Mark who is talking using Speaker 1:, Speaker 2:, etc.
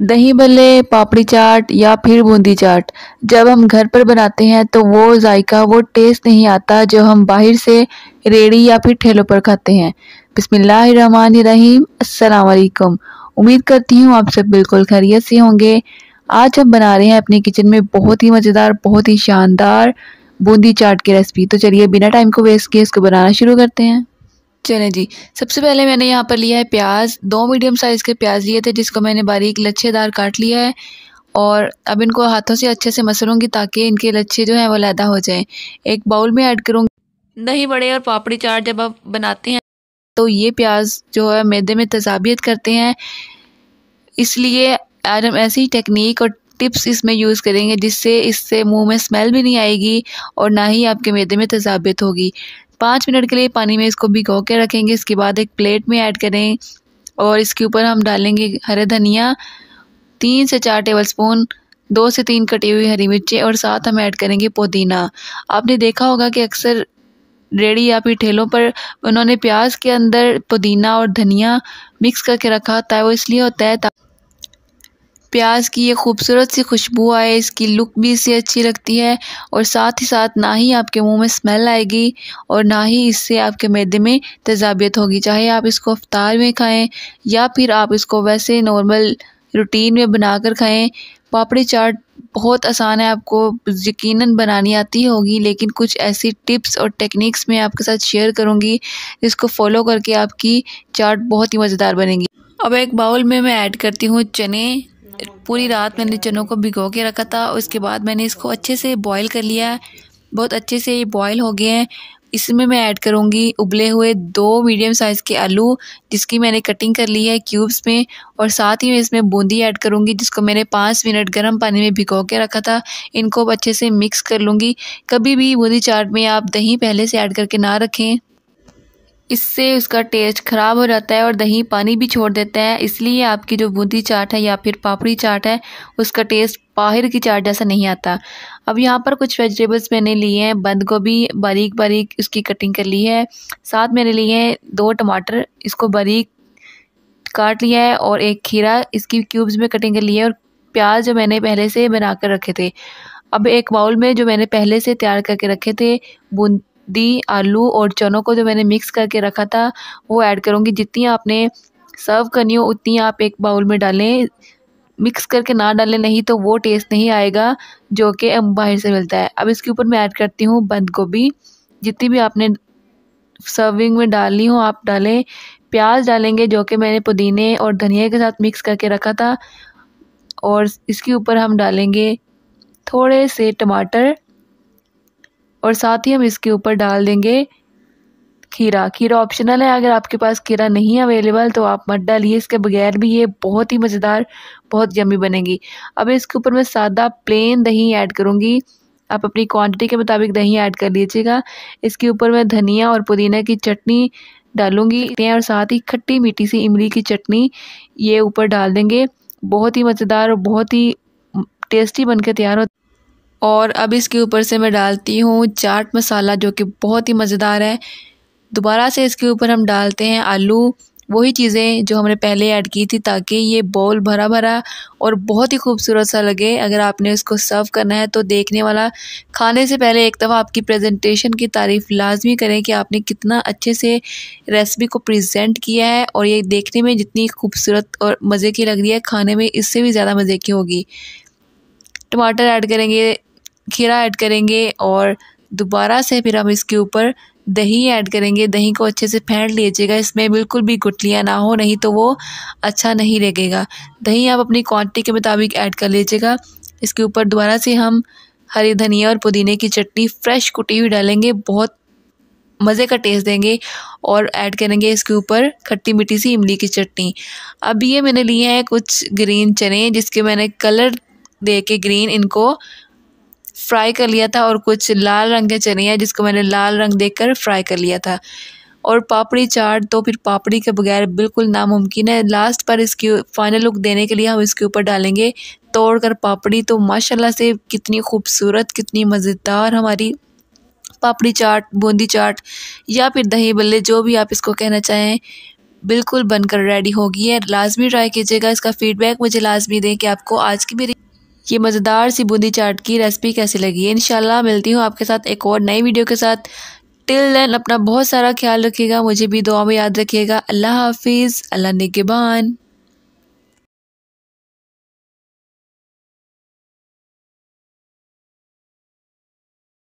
Speaker 1: दही भल्ले पापड़ी चाट या फिर बूंदी चाट जब हम घर पर बनाते हैं तो वो जायका वो टेस्ट नहीं आता जो हम बाहर से रेड़ी या फिर ठेलों पर खाते हैं बिसमीम असलकम उम्मीद करती हूँ आप सब बिल्कुल खैरियत से होंगे आज हम बना रहे हैं अपने किचन में बहुत ही मज़ेदार बहुत ही शानदार बूंदी चाट की रेसिपी तो चलिए बिना टाइम को वेस्ट किए इसको बनाना शुरू करते हैं चलें जी सबसे पहले मैंने यहाँ पर लिया है प्याज दो मीडियम साइज़ के प्याज लिए थे जिसको मैंने बारीक लच्छेदार काट लिया है और अब इनको हाथों से अच्छे से मसलूँगी ताकि इनके लच्छे जो हैं वो लैदा हो जाएं एक बाउल में ऐड करूँगी दही बड़े और पापड़ी चाट जब आप बनाते हैं तो ये प्याज जो है मैदे में तजाबियत करते हैं इसलिए हम ऐसी टेक्निक और टिप्स इसमें यूज़ करेंगे जिससे इससे मुंह में स्मेल भी नहीं आएगी और ना ही आपके मैदे में तजाबियत होगी पाँच मिनट के लिए पानी में इसको भिगो के रखेंगे इसके बाद एक प्लेट में ऐड करें और इसके ऊपर हम डालेंगे हरे धनिया तीन से चार टेबल स्पून दो से तीन कटी हुई हरी मिर्चें और साथ हम ऐड करेंगे पुदीना आपने देखा होगा कि अक्सर रेडी या फिर ठेलों पर उन्होंने प्याज के अंदर पुदीना और धनिया मिक्स करके रखा होता है वो इसलिए होता है प्याज की ये खूबसूरत सी खुशबू आए इसकी लुक भी इससे अच्छी लगती है और साथ ही साथ ना ही आपके मुंह में स्मेल आएगी और ना ही इससे आपके मैदे में तेजाबियत होगी चाहे आप इसको अफ्तार में खाएं या फिर आप इसको वैसे नॉर्मल रूटीन में बना कर खाएँ पापड़ी चाट बहुत आसान है आपको यकीनन बनानी आती होगी लेकिन कुछ ऐसी टिप्स और टेक्निक्स मैं आपके साथ शेयर करूँगी जिसको फॉलो करके आपकी चाट बहुत ही मज़ेदार बनेगी अब एक बाउल में मैं ऐड करती हूँ चने पूरी रात मैंने चनों को भिगो के रखा था उसके बाद मैंने इसको अच्छे से बॉईल कर लिया बहुत अच्छे से ये बॉयल हो गए हैं इसमें मैं ऐड करूँगी उबले हुए दो मीडियम साइज़ के आलू जिसकी मैंने कटिंग कर ली है क्यूब्स में और साथ ही मैं इसमें बूंदी ऐड करूँगी जिसको मैंने पाँच मिनट गर्म पानी में भिगो के रखा था इनको अच्छे से मिक्स कर लूँगी कभी भी बूंदी चाट में आप दही पहले से ऐड करके ना रखें इससे उसका टेस्ट ख़राब हो जाता है और दही पानी भी छोड़ देता है इसलिए आपकी जो बूंदी चाट है या फिर पापड़ी चाट है उसका टेस्ट बाहर की चाट जैसा नहीं आता अब यहाँ पर कुछ वेजिटेबल्स मैंने लिए हैं बंद गोभी बारीक बारीक उसकी कटिंग कर ली है साथ मैंने लिए हैं दो टमाटर इसको बारीक काट लिया है और एक खीरा इसकी क्यूब्स में कटिंग कर ली है और प्याज जो मैंने पहले से बना कर रखे थे अब एक बाउल में जो मैंने पहले से तैयार करके रखे थे बूंद दी आलू और चनों को जो मैंने मिक्स करके रखा था वो ऐड करूँगी जितनी आपने सर्व करनी हो उतनी आप एक बाउल में डालें मिक्स करके ना डालें नहीं तो वो टेस्ट नहीं आएगा जो कि बाहर से मिलता है अब इसके ऊपर मैं ऐड करती हूँ बंद गोभी जितनी भी आपने सर्विंग में डालनी हो आप डालें प्याज डालेंगे जो कि मैंने पुदीने और धनिया के साथ मिक्स करके रखा था और इसके ऊपर हम डालेंगे थोड़े से टमाटर और साथ ही हम इसके ऊपर डाल देंगे खीरा खीरा ऑप्शनल है अगर आपके पास खीरा नहीं अवेलेबल तो आप मत डालिए इसके बगैर भी ये बहुत ही मज़ेदार बहुत जमी बनेगी अब इसके ऊपर मैं सादा प्लेन दही ऐड करूँगी आप अपनी क्वांटिटी के मुताबिक दही ऐड कर लीजिएगा इसके ऊपर मैं धनिया और पुदीना की चटनी डालूंगी और साथ ही खट्टी मीठी सी इमली की चटनी ये ऊपर डाल देंगे बहुत ही मज़ेदार और बहुत ही टेस्टी बनकर तैयार हो और अब इसके ऊपर से मैं डालती हूँ चाट मसाला जो कि बहुत ही मज़ेदार है दोबारा से इसके ऊपर हम डालते हैं आलू वही चीज़ें जो हमने पहले ऐड की थी ताकि ये बॉल भरा भरा और बहुत ही खूबसूरत सा लगे अगर आपने इसको सर्व करना है तो देखने वाला खाने से पहले एक दफ़ा आपकी प्रेजेंटेशन की तारीफ़ लाजमी करें कि आपने कितना अच्छे से रेसिपी को प्रेजेंट किया है और ये देखने में जितनी खूबसूरत और मज़े की लग रही है खाने में इससे भी ज़्यादा मज़े की होगी टमाटर ऐड करेंगे खीरा ऐड करेंगे और दोबारा से फिर हम इसके ऊपर दही ऐड करेंगे दही को अच्छे से फेंट लीजिएगा इसमें बिल्कुल भी गुटलियाँ ना हो नहीं तो वो अच्छा नहीं लगेगा दही आप अपनी क्वांटिटी के मुताबिक ऐड कर लीजिएगा इसके ऊपर दोबारा से हम हरी धनिया और पुदीने की चटनी फ्रेश कुटी हुई डालेंगे बहुत मज़े का टेस्ट देंगे और ऐड करेंगे इसके ऊपर खट्टी मीठी सी इमली की चटनी अब ये मैंने लिए हैं कुछ ग्रीन चने जिसके मैंने कलर दे के ग्रीन इनको फ्राई कर लिया था और कुछ लाल रंग के चने हैं जिसको मैंने लाल रंग देकर फ्राई कर लिया था और पापड़ी चाट तो फिर पापड़ी के बगैर बिल्कुल नामुमकिन है लास्ट पर इसकी फाइनल लुक देने के लिए हम इसके ऊपर डालेंगे तोड़ कर पापड़ी तो माशाल्लाह से कितनी खूबसूरत कितनी मज़ेदार हमारी पापड़ी चाट बूंदी चाट या फिर दही बल्ले जो भी आप इसको कहना चाहें बिल्कुल बनकर रेडी होगी है लाजमी ट्राई कीजिएगा इसका फीडबैक मुझे लाजमी दें कि आपको आज की मेरी ये मज़ेदार सी बूंदी चाट की रेसिपी कैसी लगी है इन मिलती हूँ आपके साथ एक और नई वीडियो के साथ टिल देन अपना बहुत सारा ख्याल रखिएगा मुझे भी दुआ में याद रखिएगा अल्लाह हाफिज़ अल्लाह निगबान